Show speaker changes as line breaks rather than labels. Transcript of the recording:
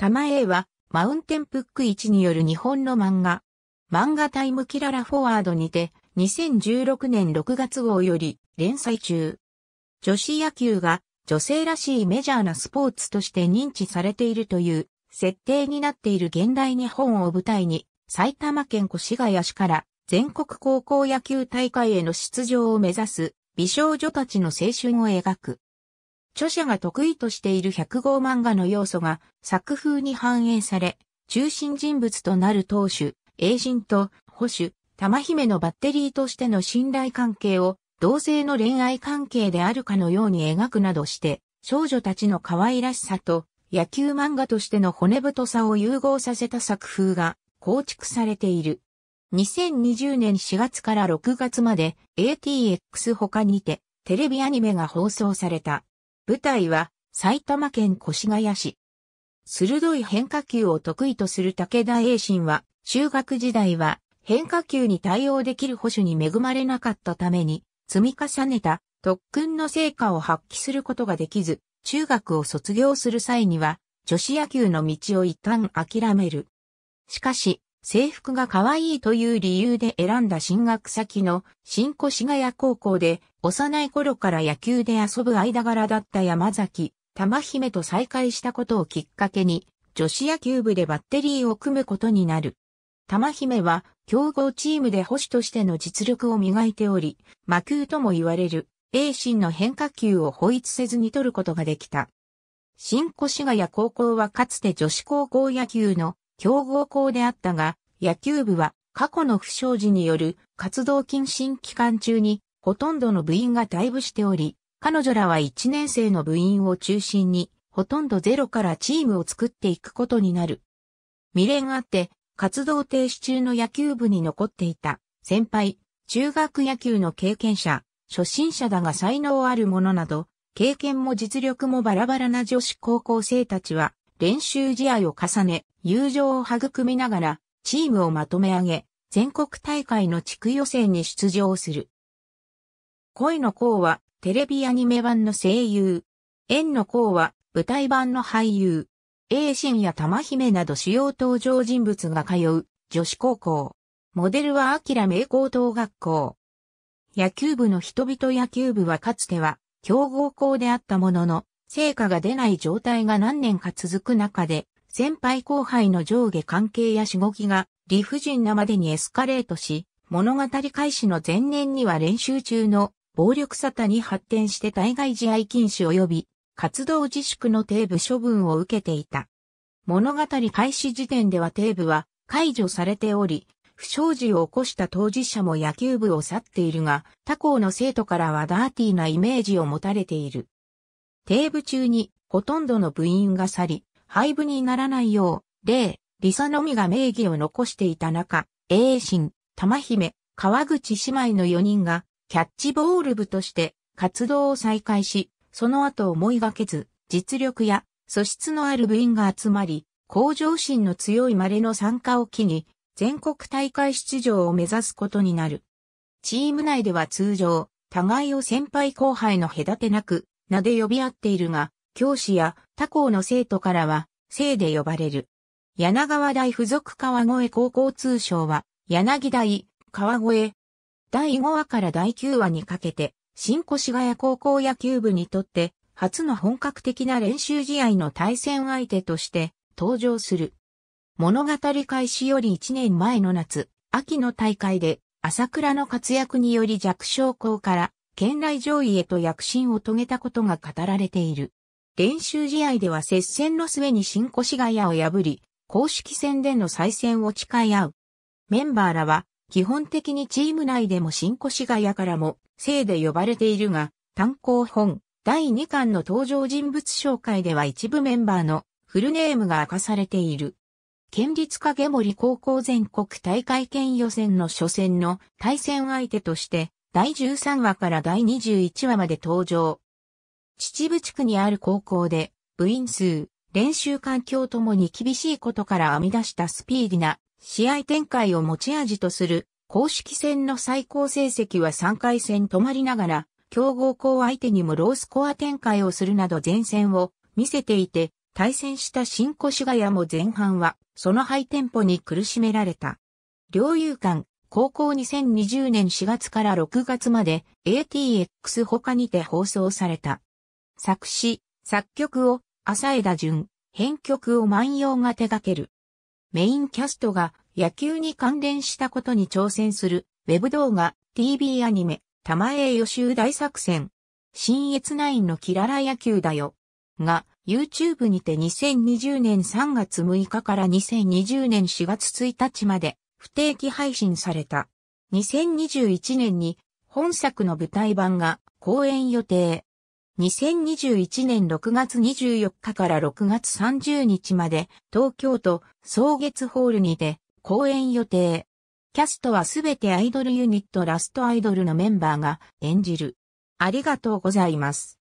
玉英は、マウンテンプック1による日本の漫画。漫画タイムキララフォワードにて、2016年6月号より連載中。女子野球が女性らしいメジャーなスポーツとして認知されているという設定になっている現代日本を舞台に埼玉県越谷市から全国高校野球大会への出場を目指す美少女たちの青春を描く。著者が得意としている100号漫画の要素が作風に反映され、中心人物となる当主、英人と保守、玉姫のバッテリーとしての信頼関係を同性の恋愛関係であるかのように描くなどして、少女たちの可愛らしさと野球漫画としての骨太さを融合させた作風が構築されている。2020年4月から6月まで ATX 他にてテレビアニメが放送された。舞台は埼玉県越谷市。鋭い変化球を得意とする武田栄信は、中学時代は変化球に対応できる保守に恵まれなかったために、積み重ねた特訓の成果を発揮することができず、中学を卒業する際には、女子野球の道を一旦諦める。しかし、制服が可愛いという理由で選んだ進学先の新越谷高校で幼い頃から野球で遊ぶ間柄だった山崎、玉姫と再会したことをきっかけに、女子野球部でバッテリーを組むことになる。玉姫は、強豪チームで保守としての実力を磨いており、魔球とも言われる、栄心の変化球を保育せずに取ることができた。新越谷高校はかつて女子高校野球の強豪校であったが、野球部は過去の不祥事による活動禁止期間中にほとんどの部員が退部しており、彼女らは1年生の部員を中心に、ほとんどゼロからチームを作っていくことになる。未練あって、活動停止中の野球部に残っていた、先輩、中学野球の経験者、初心者だが才能あるものなど、経験も実力もバラバラな女子高校生たちは、練習試合を重ね、友情を育みながら、チームをまとめ上げ、全国大会の地区予選に出場する。恋の甲はテレビアニメ版の声優。縁の甲は舞台版の俳優。英心や玉姫など主要登場人物が通う女子高校。モデルはアキラ名高等学校。野球部の人々野球部はかつては強豪校であったものの、成果が出ない状態が何年か続く中で、先輩後輩の上下関係やしごきが理不尽なまでにエスカレートし、物語開始の前年には練習中の暴力沙汰に発展して対外試合禁止及び活動自粛のテーブ処分を受けていた。物語開始時点ではテーブは解除されており、不祥事を起こした当事者も野球部を去っているが、他校の生徒からはダーティーなイメージを持たれている。テーブ中にほとんどの部員が去り、廃部にならないよう、例、リサのみが名義を残していた中、A 心、玉姫、川口姉妹の4人がキャッチボール部として活動を再開し、その後思いがけず、実力や素質のある部員が集まり、向上心の強い稀の参加を機に、全国大会出場を目指すことになる。チーム内では通常、互いを先輩後輩の隔てなく、名で呼び合っているが、教師や他校の生徒からは、生で呼ばれる。柳川大附属川越高校通称は、柳大、川越、第5話から第9話にかけて、新越谷高校野球部にとって、初の本格的な練習試合の対戦相手として登場する。物語開始より1年前の夏、秋の大会で、朝倉の活躍により弱小校から県内上位へと躍進を遂げたことが語られている。練習試合では接戦の末に新越谷を破り、公式戦での再戦を誓い合う。メンバーらは基本的にチーム内でも新越谷からも、姓で呼ばれているが、単行本、第2巻の登場人物紹介では一部メンバーのフルネームが明かされている。県立影森高校全国大会県予選の初戦の対戦相手として、第13話から第21話まで登場。秩父地区にある高校で、部員数、練習環境ともに厳しいことから編み出したスピーディな試合展開を持ち味とする公式戦の最高成績は3回戦止まりながら、強豪校相手にもロースコア展開をするなど前線を見せていて、対戦した新越谷も前半は、そのハイテンポに苦しめられた。両友間、高校2020年4月から6月まで ATX 他にて放送された。作詞、作曲を、浅枝淳、編曲を万葉が手掛ける。メインキャストが野球に関連したことに挑戦する、ウェブ動画、TV アニメ、玉江予習大作戦。新越ナインのキララ野球だよ。が、YouTube にて2020年3月6日から2020年4月1日まで不定期配信された。2021年に本作の舞台版が公演予定。2021年6月24日から6月30日まで東京都草月ホールにて公演予定。キャストはすべてアイドルユニットラストアイドルのメンバーが演じる。ありがとうございます。